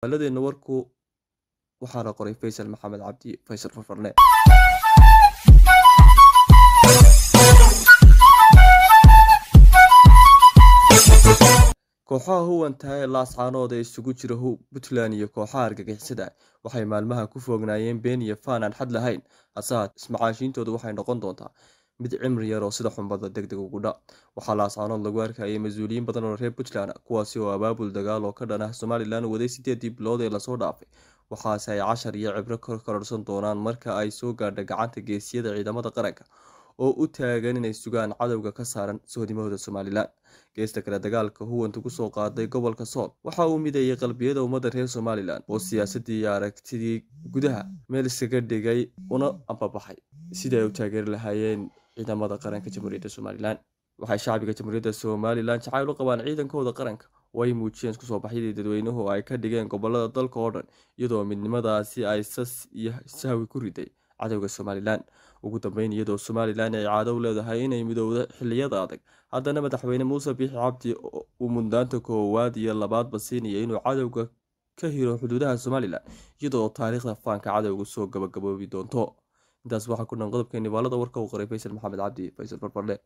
magaaladeenna warku waxaana qoray Faysal Maxamed Cabdi Faysal Farfarne kooxaha huwanta ee laascaanood ee isugu jira puntland iyo kooxaha argagixisada waxay maalmaha ku foognaayeen been iyo faan aan xad lahayn hase ismacaashiintoodu waxay noqon doontaa mid cimri yar oo sida xunbada deg deg ugu dha waxaa laascaanood lagu arkayay mas-uuliyiin badan oo reer puntland kuwaasi oo abaabul dagaal oo ka dhan ah somalilan waday sideedii bilood ee lasoo dhaafay waxaase ay cashar iyo cibro ka kororsan doonaan marka ay soo gaadha gacanta geesiyada ciidamada qaranka oo u taagan inay sugaan cadowga ka saaran soodimahooda somalilan geesta kale dagaalka huwanta soo qaaday gobolka sool waxa uu midayay qalbiyada ummadda reer somalilan oo siyaasadii iyo aragtidii gudaha meel iskaga dhigay una ambabaxay sida ay u taageeri lahaayeen ciidamada qaranka jamhuuriyadda somalilan waxay shacbiga jamhuuriyadda somalilan jacayl u qabaan ciidankooda qaranka oo ay muujiyeen isku soo baxyadii dadweynuhu ay ka dhigeen gobolada dalka oo dhan iyadoo midnimadaasi ay sas iyo sahwi ku riday cadowga somalilan ugu dambeyn iyadoo somalilan ay caado caadow leedahay inay midowda xiliyada adag haddana madaxweyne muuse biixi cabdi uu mudnaanta koowaad iyo labaadba siinaya inuu cadowga ka hiro xuduudaha somalilan iyadoo taariikhda faanka cadowga soo gabagaboobi doonto intaas waxaa ku dhan qodobkeeni baalada warka uu qoray faysal maxamed cabdi faysal barbardhe